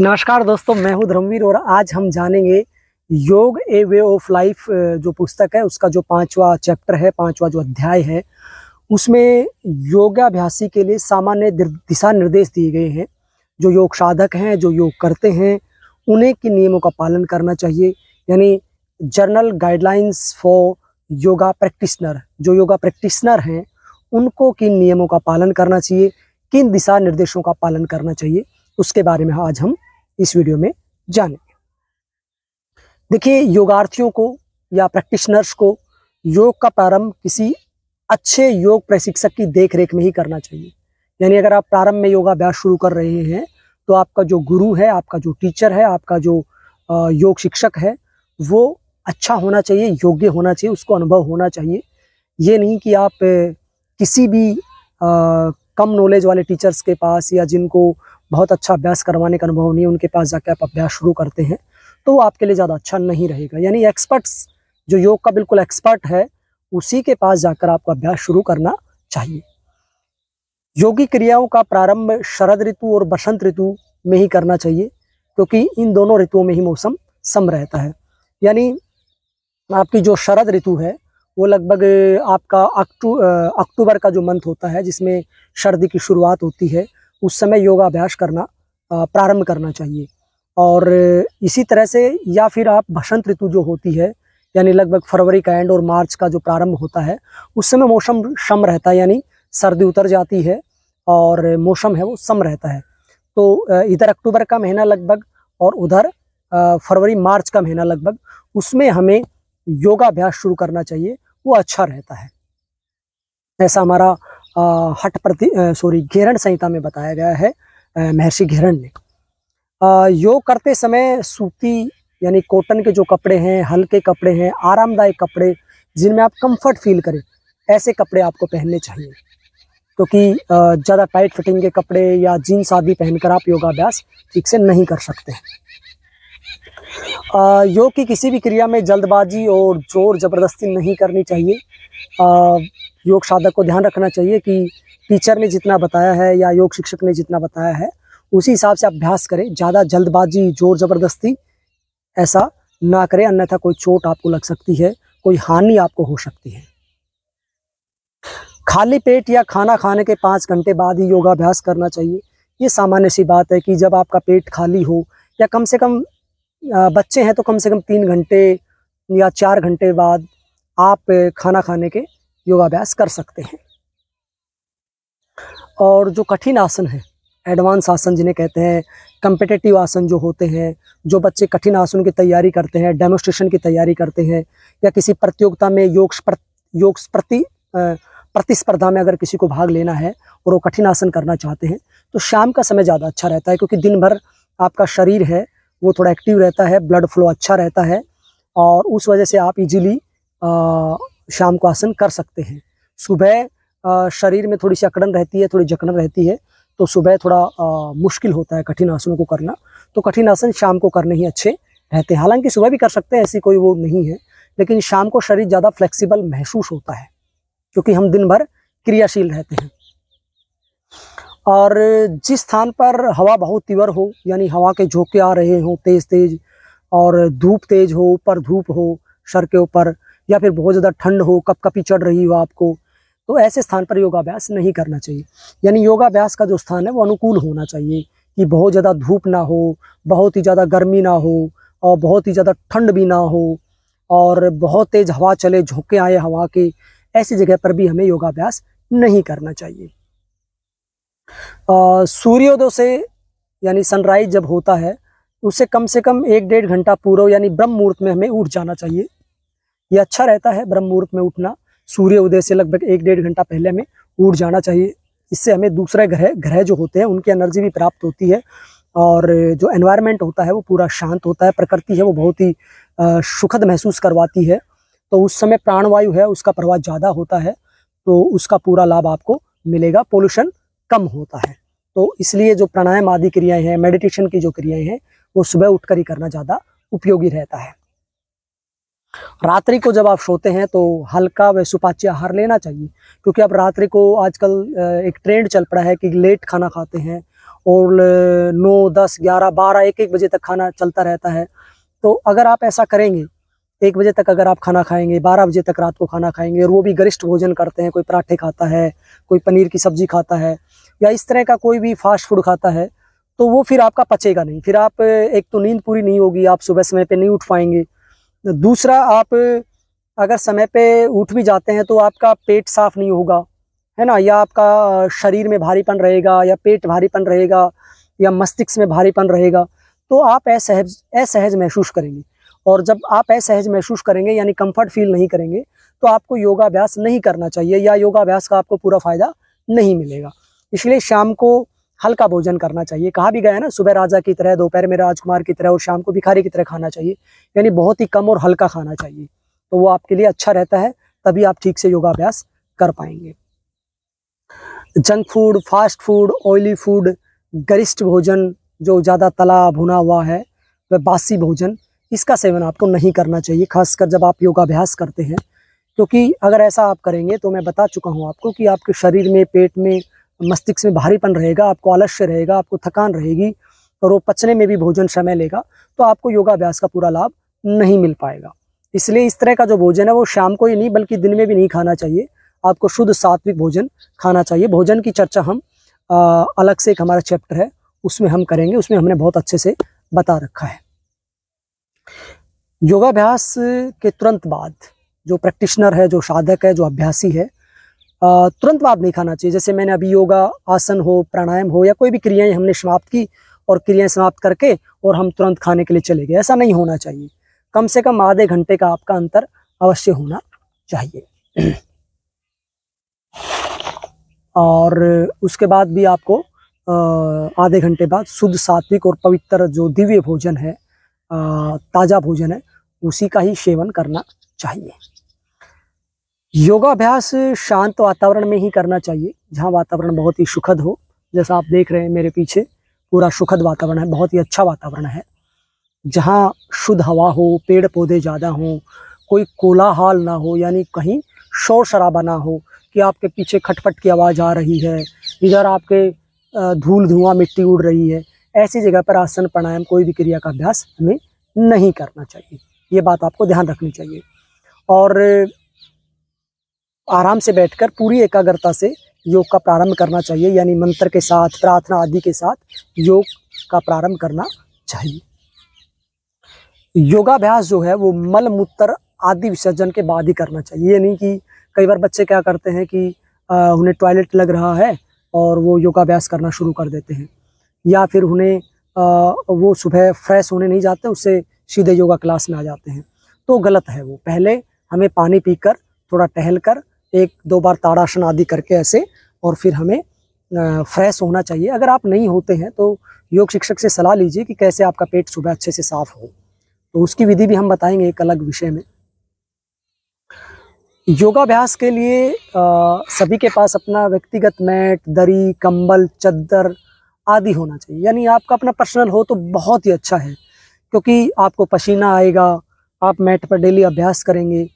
नमस्कार दोस्तों मैं हूं धर्मवीर और आज हम जानेंगे योग ए वे ऑफ लाइफ जो पुस्तक है उसका जो पांचवा चैप्टर है पांचवा जो अध्याय है उसमें योगाभ्यासी के लिए सामान्य दिशा निर्देश दिए गए हैं जो योग साधक हैं जो योग करते हैं उन्हें किन नियमों का पालन करना चाहिए यानी general guidelines for yoga practitioner जो योगा प्रैक्टिशनर हैं उनको किन नियमों का पालन करना चाहिए किन दिशा निर्देशों का पालन करना चाहिए उसके बारे में आज हम इस वीडियो में जानेंगे देखिए योगार्थियों को या प्रैक्टिशनर्स को योग का प्रारंभ किसी अच्छे योग प्रशिक्षक की देखरेख में ही करना चाहिए यानी अगर आप प्रारंभ में योगाभ्यास शुरू कर रहे हैं तो आपका जो गुरु है आपका जो टीचर है आपका जो योग शिक्षक है वो अच्छा होना चाहिए योग्य होना चाहिए उसको अनुभव होना चाहिए ये नहीं कि आप किसी भी आ, कम नॉलेज वाले टीचर्स के पास या जिनको बहुत अच्छा अभ्यास करवाने का अनुभव नहीं उनके पास जाके आप अभ्यास शुरू करते हैं तो वो आपके लिए ज़्यादा अच्छा नहीं रहेगा यानी एक्सपर्ट्स जो योग का बिल्कुल एक्सपर्ट है उसी के पास जाकर आपको अभ्यास शुरू करना चाहिए योगी क्रियाओं का प्रारंभ शरद ऋतु और बसंत ऋतु में ही करना चाहिए क्योंकि इन दोनों ऋतुओं में ही मौसम सम रहता है यानी आपकी जो शरद ऋतु है वो लगभग आपका अक्टू अक्टूबर का जो मंथ होता है जिसमें सर्दी की शुरुआत होती है उस समय योगाभ्यास करना प्रारंभ करना चाहिए और इसी तरह से या फिर आप बसंत ऋतु जो होती है यानी लगभग फरवरी का एंड और मार्च का जो प्रारंभ होता है उस समय मौसम सम रहता है यानी सर्दी उतर जाती है और मौसम है वो सम रहता है तो इधर अक्टूबर का महीना लगभग और उधर फरवरी मार्च का महीना लगभग उसमें हमें योगाभ्यास शुरू करना चाहिए वो अच्छा रहता है ऐसा हमारा हट प्रति सॉरी घेरण संहिता में बताया गया है महर्षि घेरण ने योग करते समय सूती यानी कॉटन के जो कपड़े हैं हल्के कपड़े हैं आरामदायक कपड़े जिनमें आप कंफर्ट फील करें ऐसे कपड़े आपको पहनने चाहिए क्योंकि तो ज़्यादा टाइट फिटिंग के कपड़े या जीन्स आदि पहनकर आप योगाभ्यास ठीक से नहीं कर सकते हैं योग की किसी भी क्रिया में जल्दबाजी और जोर ज़बरदस्ती नहीं करनी चाहिए आ, योग साधक को ध्यान रखना चाहिए कि टीचर ने जितना बताया है या योग शिक्षक ने जितना बताया है उसी हिसाब से अभ्यास करें ज़्यादा जल्दबाजी जोर ज़बरदस्ती ऐसा ना करें अन्यथा कोई चोट आपको लग सकती है कोई हानि आपको हो सकती है खाली पेट या खाना खाने के पाँच घंटे बाद ही योगाभ्यास करना चाहिए ये सामान्य सी बात है कि जब आपका पेट खाली हो या कम से कम बच्चे हैं तो कम से कम तीन घंटे या चार घंटे बाद आप खाना खाने के योगाभ्यास कर सकते हैं और जो कठिन आसन है एडवांस आसन जिन्हें कहते हैं कम्पिटेटिव आसन जो होते हैं जो बच्चे कठिन आसन की तैयारी करते हैं डेमोस्ट्रेशन की तैयारी करते हैं या किसी प्रतियोगिता में योग योग प्रति प्रतिस्पर्धा में अगर किसी को भाग लेना है और वो कठिन आसन करना चाहते हैं तो शाम का समय ज़्यादा अच्छा रहता है क्योंकि दिन भर आपका शरीर है वो थोड़ा एक्टिव रहता है ब्लड फ्लो अच्छा रहता है और उस वजह से आप इजीली शाम को आसन कर सकते हैं सुबह शरीर में थोड़ी सी अकड़न रहती है थोड़ी जकड़न रहती है तो सुबह थोड़ा आ, मुश्किल होता है कठिन आसनों को करना तो कठिन आसन शाम को करने ही अच्छे रहते हैं हालांकि सुबह भी कर सकते हैं ऐसी कोई वो नहीं है लेकिन शाम को शरीर ज़्यादा फ्लेक्सिबल महसूस होता है क्योंकि हम दिन भर क्रियाशील रहते हैं और जिस स्थान पर हवा बहुत तीव्र हो यानी हवा के झोंके आ रहे हों तेज़ तेज़ और धूप तेज हो ऊपर धूप हो सर के ऊपर या फिर बहुत ज़्यादा ठंड हो कपकपी चढ़ रही हो आपको तो ऐसे स्थान पर योगाभ्यास नहीं करना चाहिए यानी योगाभ्यास का जो स्थान है वो अनुकूल होना चाहिए कि बहुत ज़्यादा धूप ना हो बहुत ही ज़्यादा गर्मी ना हो और बहुत ही ज़्यादा ठंड भी ना हो और बहुत तेज़ हवा चले झोंके आए हवा के ऐसी जगह पर भी हमें योगाभ्यास नहीं करना चाहिए सूर्योदय से यानी सनराइज जब होता है उससे कम से कम एक डेढ़ घंटा पूर्व यानी ब्रह्म मुहूर्त में हमें उठ जाना चाहिए ये अच्छा रहता है ब्रह्म मुहूर्त में उठना सूर्य उदय से लगभग एक डेढ़ घंटा पहले हमें उठ जाना चाहिए इससे हमें दूसरे ग्रह ग्रह जो होते हैं उनकी एनर्जी भी प्राप्त होती है और जो एनवायरनमेंट होता है वो पूरा शांत होता है प्रकृति है वो बहुत ही सुखद महसूस करवाती है तो उस समय प्राणवायु है उसका प्रवाह ज़्यादा होता है तो उसका पूरा लाभ आपको मिलेगा पोल्यूशन कम होता है तो इसलिए जो प्राणायाम आदि क्रियाएं हैं मेडिटेशन की जो क्रियाएं हैं वो सुबह उठकर ही करना ज़्यादा उपयोगी रहता है रात्रि को जब आप सोते हैं तो हल्का व सुपाच्य आहार लेना चाहिए क्योंकि अब रात्रि को आजकल एक ट्रेंड चल पड़ा है कि लेट खाना खाते हैं और नौ दस ग्यारह बारह एक एक बजे तक खाना चलता रहता है तो अगर आप ऐसा करेंगे एक बजे तक अगर आप खाना खाएंगे बारह बजे तक रात को खाना खाएंगे और वो भी गरिष्ठ भोजन करते हैं कोई पराठे खाता है कोई पनीर की सब्जी खाता है या इस तरह का कोई भी फास्ट फूड खाता है तो वो फिर आपका पचेगा नहीं फिर आप एक तो नींद पूरी नहीं होगी आप सुबह समय पे नहीं उठ पाएंगे दूसरा आप अगर समय पे उठ भी जाते हैं तो आपका पेट साफ़ नहीं होगा है ना या आपका शरीर में भारीपन रहेगा या पेट भारीपन रहेगा या मस्तिष्क में भारीपन रहेगा तो आप असहज असहज महसूस करेंगे और जब आप असहज महसूस करेंगे यानी कंफर्ट फील नहीं करेंगे तो आपको योगाभ्यास नहीं करना चाहिए या योगाभ्यास का आपको पूरा फ़ायदा नहीं मिलेगा इसलिए शाम को हल्का भोजन करना चाहिए कहा भी गया है ना सुबह राजा की तरह दोपहर में राजकुमार की तरह और शाम को भिखारी की तरह खाना चाहिए यानी बहुत ही कम और हल्का खाना चाहिए तो वो आपके लिए अच्छा रहता है तभी आप ठीक से योगाभ्यास कर पाएंगे junk food fast food oily food गरिष्ठ भोजन जो ज़्यादा तला भुना हुआ है वह बासी भोजन इसका सेवन आपको नहीं करना चाहिए खासकर जब आप योगाभ्यास करते हैं क्योंकि अगर ऐसा आप करेंगे तो मैं बता चुका हूँ आपको कि आपके शरीर में पेट में मस्तिष्क में भारीपन रहेगा आपको आलस्य रहेगा आपको थकान रहेगी और वो पचने में भी भोजन समय लेगा तो आपको योगाभ्यास का पूरा लाभ नहीं मिल पाएगा इसलिए इस तरह का जो भोजन है वो शाम को ही नहीं बल्कि दिन में भी नहीं खाना चाहिए आपको शुद्ध सात्विक भोजन खाना चाहिए भोजन की चर्चा हम आ, अलग से एक हमारा चैप्टर है उसमें हम करेंगे उसमें हमने बहुत अच्छे से बता रखा है योगाभ्यास के तुरंत बाद जो प्रैक्टिशनर है जो साधक है जो अभ्यासी है तुरंत बाद नहीं खाना चाहिए जैसे मैंने अभी योगा आसन हो प्राणायाम हो या कोई भी क्रियाएं हमने समाप्त की और क्रियाएं समाप्त करके और हम तुरंत खाने के लिए चले गए ऐसा नहीं होना चाहिए कम से कम आधे घंटे का आपका अंतर अवश्य होना चाहिए और उसके बाद भी आपको आधे घंटे बाद शुद्ध सात्विक और पवित्र जो दिव्य भोजन है ताज़ा भोजन है उसी का ही सेवन करना चाहिए योगाभ्यास शांत वातावरण में ही करना चाहिए जहाँ वातावरण बहुत ही सुखद हो जैसा आप देख रहे हैं मेरे पीछे पूरा सुखद वातावरण है बहुत ही अच्छा वातावरण है जहाँ शुद्ध हवा हो पेड़ पौधे ज़्यादा हों कोई कोलाहाल ना हो यानी कहीं शोर शराबा ना हो कि आपके पीछे खटपट की आवाज़ आ रही है इधर आपके धूल धुआं मिट्टी उड़ रही है ऐसी जगह पर आसन प्राणायाम कोई भी क्रिया का अभ्यास हमें नहीं करना चाहिए ये बात आपको ध्यान रखनी चाहिए और आराम से बैठकर पूरी एकाग्रता से योग का प्रारंभ करना चाहिए यानी मंत्र के साथ प्रार्थना आदि के साथ योग का प्रारंभ करना चाहिए योगाभ्यास जो है वो मल मूत्र आदि विसर्जन के बाद ही करना चाहिए ये नहीं कि कई बार बच्चे क्या करते हैं कि आ, उन्हें टॉयलेट लग रहा है और वो योगाभ्यास करना शुरू कर देते हैं या फिर उन्हें आ, वो सुबह फ्रेश होने नहीं जाते उससे सीधे योगा क्लास में आ जाते हैं तो गलत है वो पहले हमें पानी पीकर थोड़ा टहल कर एक दो बार ताड़ासन आदि करके ऐसे और फिर हमें फ्रेश होना चाहिए अगर आप नहीं होते हैं तो योग शिक्षक से सलाह लीजिए कि कैसे आपका पेट सुबह अच्छे से साफ हो तो उसकी विधि भी हम बताएंगे एक अलग विषय में योगाभ्यास के लिए आ, सभी के पास अपना व्यक्तिगत मैट दरी कंबल चद्दर आदि होना चाहिए यानी आपका अपना पर्सनल हो तो बहुत ही अच्छा है क्योंकि आपको पसीना आएगा आप मैट पर डेली अभ्यास करेंगे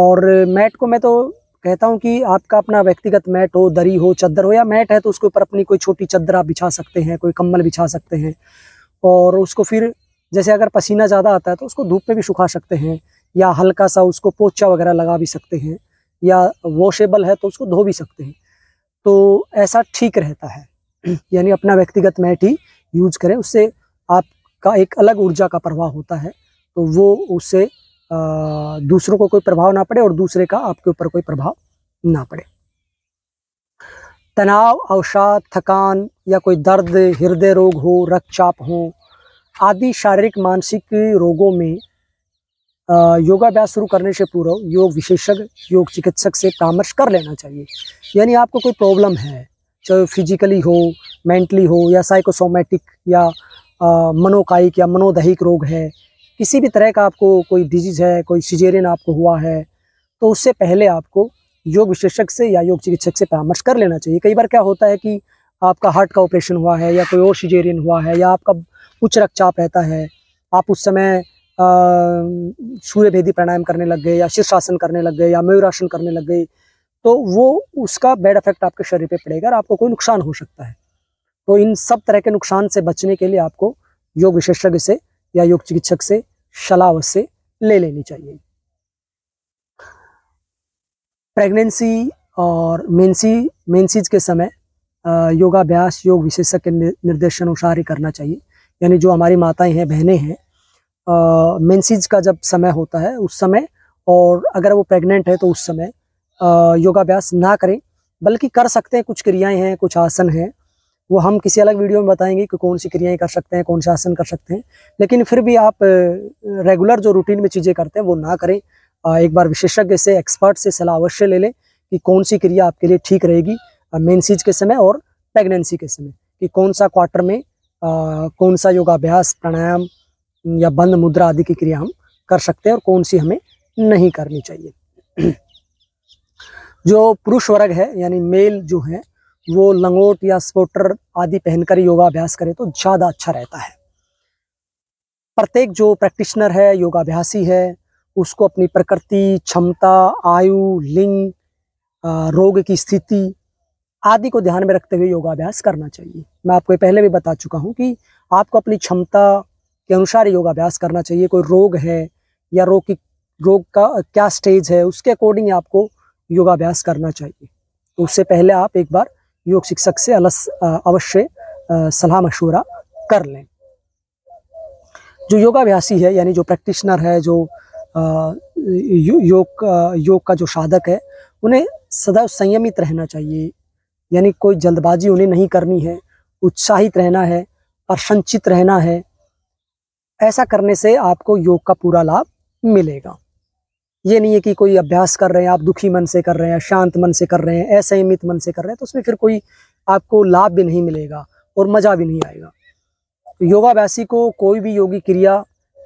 और मैट को मैं तो कहता हूँ कि आपका अपना व्यक्तिगत मैट हो दरी हो चद्दर हो या मैट है तो उसके ऊपर अपनी कोई छोटी चद्दर आप बिछा सकते हैं कोई कम्बल बिछा सकते हैं और उसको फिर जैसे अगर पसीना ज़्यादा आता है तो उसको धूप में भी सुखा सकते हैं या हल्का सा उसको पोचा वगैरह लगा भी सकते हैं या वॉशेबल है तो उसको धो भी सकते हैं तो ऐसा ठीक रहता है यानी अपना व्यक्तिगत मैट ही यूज करें उससे आपका एक अलग ऊर्जा का प्रवाह होता है तो वो उससे दूसरों को कोई प्रभाव ना पड़े और दूसरे का आपके ऊपर कोई प्रभाव ना पड़े तनाव अवसाद थकान या कोई दर्द हृदय रोग हो रक्तचाप हो आदि शारीरिक मानसिक रोगों में योगाभ्यास शुरू करने से पूर्व योग विशेषज्ञ योग चिकित्सक से परामर्श कर लेना चाहिए यानी आपको कोई प्रॉब्लम है चाहे फिजिकली हो मेंटली हो या साइकोसोमेटिक या मनोकायिक या मनोदैहिक रोग है किसी भी तरह का आपको कोई डिजीज़ है कोई सिजेरियन आपको हुआ है तो उससे पहले आपको योग विशेषज्ञ से या योग चिकित्सक से परामर्श कर लेना चाहिए कई बार क्या होता है कि आपका हार्ट का ऑपरेशन हुआ है या कोई और सिजेरियन हुआ है या आपका उच्च रक्तचाप रहता है आप उस समय सूर्य भेदी प्राणायाम करने लग गए या शीर्षासन करने लग गए या मयूरासन करने लग गए तो वो उसका बैड इफेक्ट आपके शरीर पे पड़ेगा और आपको कोई नुकसान हो सकता है तो इन सब तरह के नुकसान से बचने के लिए आपको योग विशेषज्ञ से या योग चिकित्सक से सलाह से ले लेनी चाहिए प्रेगनेंसी और मेन्सी मेन्सीज के समय योगाभ्यास योग विशेषज्ञ के निर्देशानुसार ही करना चाहिए यानी जो हमारी माताएं हैं बहनें हैं मेन्सीज का जब समय होता है उस समय और अगर वो प्रेग्नेंट है तो उस समय योगाभ्यास ना करें बल्कि कर सकते हैं कुछ क्रियाएं हैं कुछ आसन हैं वो हम किसी अलग वीडियो में बताएंगे कि कौन सी क्रियाएं कर सकते हैं कौन से आसन कर सकते हैं लेकिन फिर भी आप रेगुलर जो रूटीन में चीज़ें करते हैं वो ना करें एक बार विशेषज्ञ से एक्सपर्ट से सलाह अवश्य ले लें कि कौन सी क्रिया आपके लिए ठीक रहेगी मेनसीज के समय और प्रेगनेंसी के समय कि कौन सा क्वार्टर में आ, कौन सा योगाभ्यास प्राणायाम या बंद मुद्रा आदि की क्रिया हम कर सकते हैं और कौन सी हमें नहीं करनी चाहिए जो पुरुष वर्ग है यानी मेल जो है वो लंगोट या स्पोटर आदि पहनकर योगाभ्यास करे तो ज़्यादा अच्छा रहता है प्रत्येक जो प्रैक्टिशनर है योगाभ्यासी है उसको अपनी प्रकृति क्षमता आयु लिंग रोग की स्थिति आदि को ध्यान में रखते हुए योगाभ्यास करना चाहिए मैं आपको पहले भी बता चुका हूँ कि आपको अपनी क्षमता के अनुसार योगाभ्यास करना चाहिए कोई रोग है या रोग की रोग का क्या स्टेज है उसके अकॉर्डिंग आपको योगाभ्यास करना चाहिए तो उससे पहले आप एक बार योग शिक्षक से अलस अवश्य सलाह मशवरा कर लें जो योगाभ्यासी है यानी जो प्रैक्टिशनर है जो योग योग का जो साधक है उन्हें सदैव संयमित रहना चाहिए यानी कोई जल्दबाजी उन्हें नहीं करनी है उत्साहित रहना है प्रशंसित रहना है ऐसा करने से आपको योग का पूरा लाभ मिलेगा ये नहीं है कि कोई अभ्यास कर रहे हैं आप दुखी मन से कर रहे हैं शांत मन से कर रहे हैं मित मन से कर रहे हैं तो उसमें फिर कोई आपको लाभ भी नहीं मिलेगा और मज़ा भी नहीं आएगा तो योगाभ्यासी को कोई भी योगी क्रिया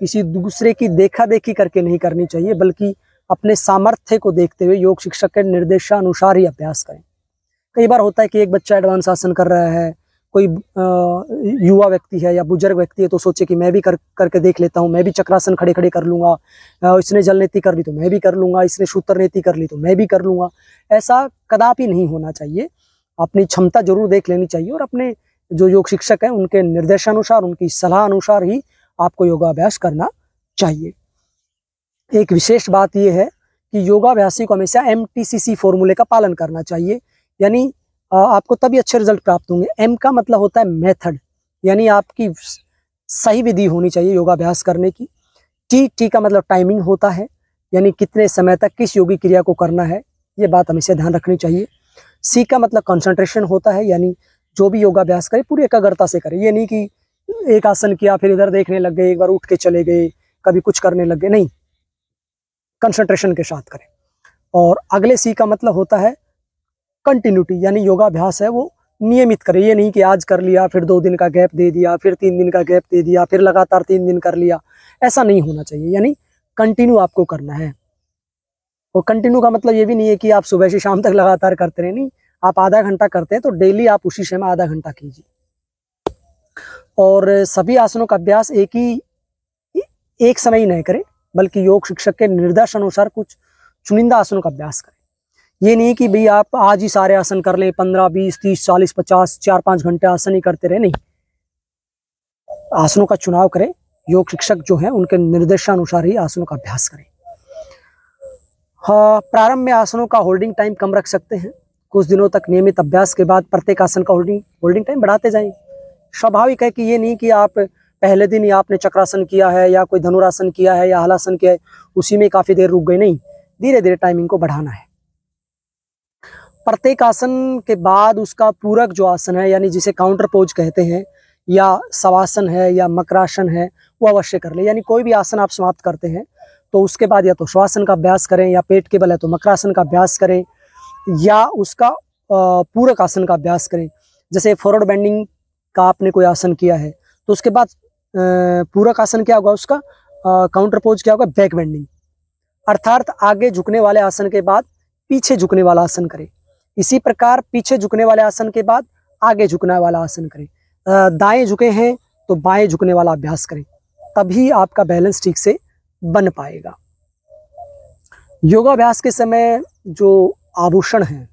किसी दूसरे की देखा देखी करके नहीं करनी चाहिए बल्कि अपने सामर्थ्य को देखते हुए योग शिक्षक के निर्देशानुसार ही अभ्यास करें कई बार होता है कि एक बच्चा एडवांस आसन कर रहा है कोई युवा व्यक्ति है या बुजुर्ग व्यक्ति है तो सोचे कि मैं भी कर करके देख लेता हूँ मैं भी चक्रासन खड़े खड़े कर लूँगा इसने जल नीति कर ली तो मैं भी कर लूँगा इसने शूत्र नीति कर ली तो मैं भी कर लूँगा ऐसा कदापि नहीं होना चाहिए अपनी क्षमता जरूर देख लेनी चाहिए और अपने जो योग शिक्षक हैं उनके निर्देशानुसार उनकी सलाह अनुसार ही आपको योगाभ्यास करना चाहिए एक विशेष बात यह है कि योगाभ्यासी को हमेशा एम फॉर्मूले का पालन करना चाहिए यानी आपको तभी अच्छे रिजल्ट प्राप्त होंगे एम का मतलब होता है मेथड यानी आपकी सही विधि होनी चाहिए योगाभ्यास करने की टी टी का मतलब टाइमिंग होता है यानी कितने समय तक किस योगी क्रिया को करना है ये बात हमेशा ध्यान रखनी चाहिए सी का मतलब कंसंट्रेशन होता है यानी जो भी योगाभ्यास करे पूरी एकाग्रता से करे ये नहीं कि एक आसन किया फिर इधर देखने लग गए एक बार उठ के चले गए कभी कुछ करने लग गए नहीं कंसंट्रेशन के साथ करें और अगले सी का मतलब होता है कंटिन्यूटी यानी योगाभ्यास है वो नियमित करें ये नहीं कि आज कर लिया फिर दो दिन का गैप दे दिया फिर तीन दिन का गैप दे दिया फिर लगातार तीन दिन कर लिया ऐसा नहीं होना चाहिए यानी कंटिन्यू आपको करना है और कंटिन्यू का मतलब ये भी नहीं है कि आप सुबह से शाम तक लगातार करते रहे नहीं आप आधा घंटा करते हैं तो डेली आप उसी समय आधा घंटा कीजिए और सभी आसनों का अभ्यास एक ही एक समय ही नहीं करें बल्कि योग शिक्षक के निर्देश अनुसार कुछ चुनिंदा आसनों का अभ्यास करें ये नहीं कि भाई आप आज ही सारे आसन कर लें पंद्रह बीस तीस चालीस पचास चार पाँच घंटे आसन ही करते रहे नहीं आसनों का चुनाव करें योग शिक्षक जो हैं उनके निर्देशानुसार ही आसनों का अभ्यास करें हाँ प्रारंभ में आसनों का होल्डिंग टाइम कम रख सकते हैं कुछ दिनों तक नियमित अभ्यास के बाद प्रत्येक आसन का होल्डिंग होल्डिंग टाइम बढ़ाते जाएं स्वाभाविक है कि ये नहीं कि आप पहले दिन ही आपने चक्रासन किया है या कोई धनुरासन किया है या हलासन किया है उसी में काफ़ी देर रुक गए नहीं धीरे धीरे टाइमिंग को बढ़ाना है प्रत्येक आसन के बाद उसका पूरक जो आसन है यानी जिसे काउंटर पोज कहते हैं या शवासन है या मकरासन है वो अवश्य कर ले यानी कोई भी आसन आप समाप्त करते हैं तो उसके बाद या तो श्वासन का अभ्यास करें या पेट के बल है तो मकरासन का अभ्यास करें या उसका पूरक आसन का अभ्यास करें जैसे फॉरवर्ड बैंडिंग का आपने कोई आसन किया है तो उसके बाद पूरक आसन क्या होगा उसका काउंटर पोज क्या होगा बैक बैंडिंग अर्थात आगे झुकने वाले आसन के बाद पीछे झुकने वाला आसन करें इसी प्रकार पीछे झुकने वाले आसन के बाद आगे झुकने वाला आसन करें दाएं झुके हैं तो बाएं झुकने वाला अभ्यास करें तभी आपका बैलेंस ठीक से बन पाएगा योगाभ्यास के समय जो आभूषण हैं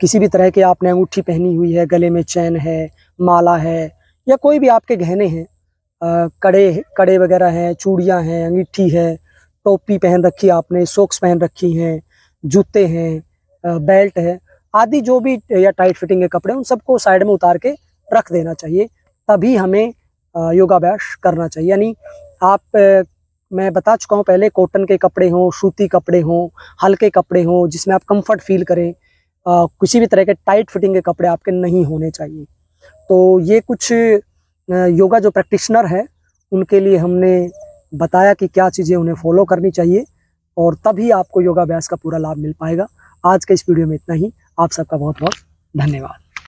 किसी भी तरह के आपने अंगूठी पहनी हुई है गले में चैन है माला है या कोई भी आपके गहने हैं कड़े कड़े वगैरह हैं चूड़ियाँ हैं अंगीठी है टोपी पहन रखी आपने सोक्स पहन रखी हैं जूते हैं बेल्ट है आदि जो भी या टाइट फिटिंग के कपड़े उन सबको साइड में उतार के रख देना चाहिए तभी हमें योगाभ्यास करना चाहिए यानी आप मैं बता चुका हूँ पहले कॉटन के कपड़े हों सूती कपड़े हों हल्के कपड़े हों जिसमें आप कंफर्ट फील करें आ, किसी भी तरह के टाइट फिटिंग के कपड़े आपके नहीं होने चाहिए तो ये कुछ योगा जो प्रैक्टिशनर है उनके लिए हमने बताया कि क्या चीज़ें उन्हें फॉलो करनी चाहिए और तभी आपको योगाभ्यास का पूरा लाभ मिल पाएगा आज के इस वीडियो में इतना ही आप सबका बहुत बहुत धन्यवाद